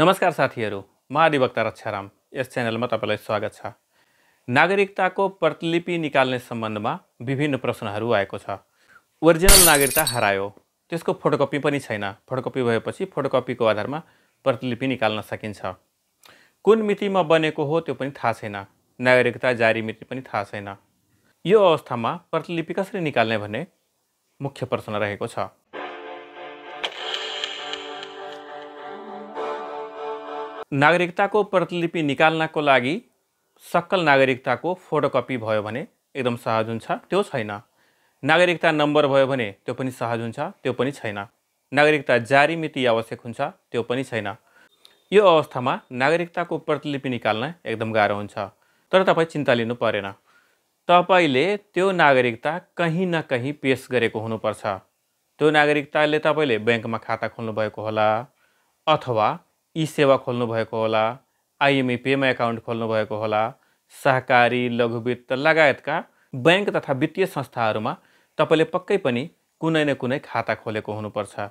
नमस्कार साथीहरू म अधिवक्ता रक्षाराम यस च्यानलमा तपाईँलाई स्वागत छ नागरिकताको प्रतिलिपि निकाल्ने सम्बन्धमा विभिन्न प्रश्नहरू आएको छ ओरिजिनल नागरिकता हरायो त्यसको फोटोकपी पनि छैन फोटोकपी भएपछि फोटोकपीको आधारमा प्रतिलिपि निकाल्न सकिन्छ कुन मितिमा बनेको हो त्यो पनि थाहा छैन नागरिकता जारी मिति पनि थाहा छैन यो अवस्थामा प्रतिलिपि कसरी निकाल्ने भन्ने मुख्य प्रश्न रहेको छ नागरिकता को प्रतिलिपि निकाल्नको सकल नागरिकता को फोटोकपी भो एकदम सहज हुन्छ नागरिकता नंबर भयो सहज हुन्छ नागरिकता जारी मिति आवश्यक होना यह अवस्था छैन यो अवस्थामा प्रतिलिपि निकाल्न एकदम गाह्रो हुन्छ तर तब चिंता लिनु तबले तो नागरिकता कहीं न कहीं पेश गरेको नागरिकता त्यो नागरिकताले तपाईँले खाता खोलभ अथवा ई सेवा खोल्नुभएको होला आइएमई पेमा एकाउन्ट खोल्नुभएको होला सहकारी लघुवित्त लगायतका ब्याङ्क तथा वित्तीय संस्थाहरूमा तपाईँले पक्कै पनि कुनै न कुनै खाता खोलेको हुनुपर्छ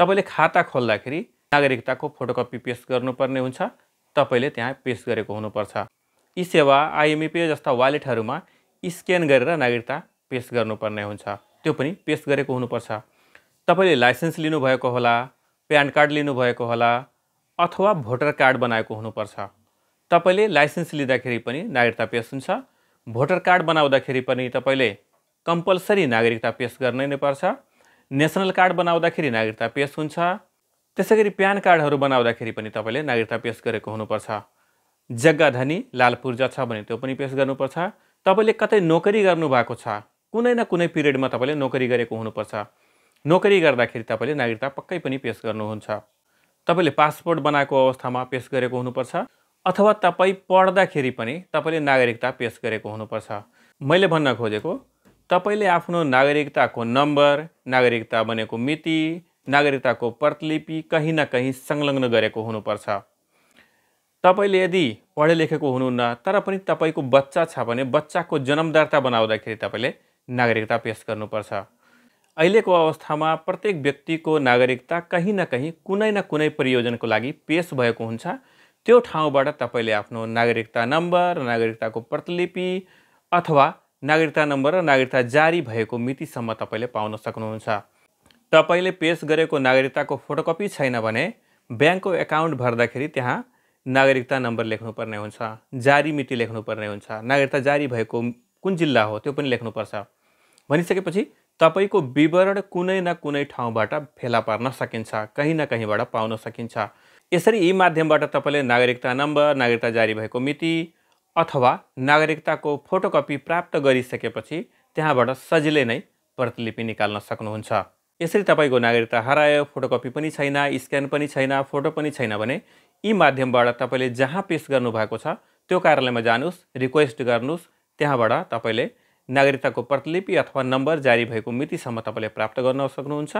तपाईँले खाता खोल्दाखेरि नागरिकताको फोटोकपी पेस गर्नुपर्ने हुन्छ तपाईँले त्यहाँ पेस गरेको हुनुपर्छ ई सेवा आइएमई जस्ता वालेटहरूमा स्क्यान गरेर नागरिकता पेस गर्नुपर्ने हुन्छ त्यो पनि पेस गरेको हुनुपर्छ तपाईँले लाइसेन्स लिनुभएको होला प्यान कार्ड लिनुभएको होला अथवा भोटर कार्ड बनाएको हुनुपर्छ तपाईँले लाइसेन्स लिँदाखेरि पनि नागरिकता पेस हुन्छ भोटर कार्ड बनाउँदाखेरि पनि तपाईँले कम्पलसरी नागरिकता पेस गर्नै नै पर्छ नेसनल कार्ड बनाउँदाखेरि नागरिकता पेस हुन्छ त्यसै गरी प्यान कार्डहरू बनाउँदाखेरि पनि तपाईँले नागरिकता पेस गरेको हुनुपर्छ जग्गा धनी लाल पूर्जा छ भने त्यो पनि पेस गर्नुपर्छ तपाईँले कतै नोकरी गर्नुभएको छ कुनै न कुनै पिरियडमा तपाईँले नोकरी गरेको हुनुपर्छ नोकरी गर्दाखेरि तपाईँले नागरिकता पक्कै पनि पेस गर्नुहुन्छ तपाईँले पासपोर्ट बनाएको अवस्थामा पेस गरेको हुनुपर्छ अथवा तपाईँ पढ्दाखेरि पनि तपाईँले नागरिकता पेस गरेको हुनुपर्छ मैले भन्न खोजेको तपाईँले आफ्नो नागरिकताको नम्बर नागरिकता बनेको मिति नागरिकताको प्रतिलिपि कहीँ न कहीँ संलग्न गरेको हुनुपर्छ तपाईँले यदि पढे लेखेको हुनुहुन्न तर पनि तपाईँको बच्चा छ भने बच्चाको जन्म दर्ता बनाउँदाखेरि तपाईँले नागरिकता पेस गर्नुपर्छ अहिलेको अवस्थामा प्रत्येक व्यक्तिको नागरिकता कहीँ न कहीँ कुनै न कुनै परियोजनाको लागि पेस भएको हुन्छ त्यो ठाउँबाट तपाईँले आफ्नो नागरिकता नम्बर नागरिकताको प्रतिलिपि अथवा नागरिकता नम्बर र नागरिकता जारी भएको मितिसम्म तपाईँले पाउन सक्नुहुन्छ तपाईँले पेस गरेको नागरिकताको फोटोकपी छैन भने ब्याङ्कको एकाउन्ट भर्दाखेरि त्यहाँ नागरिकता नम्बर लेख्नुपर्ने हुन्छ जारी मिति लेख्नुपर्ने हुन्छ नागरिकता जारी भएको कुन जिल्ला हो त्यो पनि लेख्नुपर्छ भनिसकेपछि तपाईँको विवरण कुनै न कुनै ठाउँबाट फेला पार्न सकिन्छ कहीँ न कहीँबाट पाउन सकिन्छ यसरी यी माध्यमबाट तपाईँले नागरिकता नम्बर नागरिकता जारी भएको मिति अथवा नागरिकताको फोटोकपी प्राप्त गरिसकेपछि त्यहाँबाट सजिलै नै प्रतिलिपि निकाल्न सक्नुहुन्छ यसरी तपाईँको नागरिकता हरायो फोटोकपी पनि छैन स्क्यान पनि छैन फोटो पनि छैन भने यी माध्यमबाट तपाईँले जहाँ पेस गर्नुभएको छ त्यो कार्यालयमा जानुहोस् रिक्वेस्ट गर्नुहोस् त्यहाँबाट तपाईँले नागरिकता को प्रतिलिपि अथवा नंबर जारी भएको मितिसम्म तपाईँले प्राप्त गर्न सक्नुहुन्छ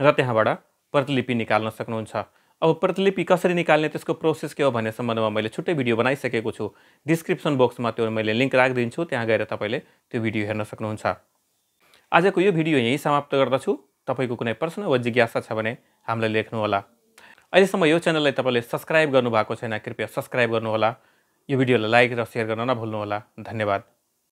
र त्यहाँबाट प्रतिलिपि निकाल्न सक्नुहुन्छ अब प्रतिलिपि कसरी निकाल्ने त्यसको प्रोसेस के हो भन्ने सम्बन्धमा मैले छुट्टै भिडियो बनाइसकेको छु डिस्क्रिप्सन बक्समा त्यो मैले लिंक राखिदिन्छु त्यहाँ गएर तपाईँले त्यो भिडियो हेर्न सक्नुहुन्छ आजको यो भिडियो यहीँ समाप्त गर्दछु तपाईँको कुनै प्रश्न वा जिज्ञासा छ भने हामीलाई लेख्नुहोला अहिलेसम्म यो च्यानललाई तपाईँले सब्सक्राइब गर्नुभएको छैन कृपया सब्सक्राइब गर्नुहोला यो भिडियोलाई लाइक र सेयर गर्न नभुल्नुहोला धन्यवाद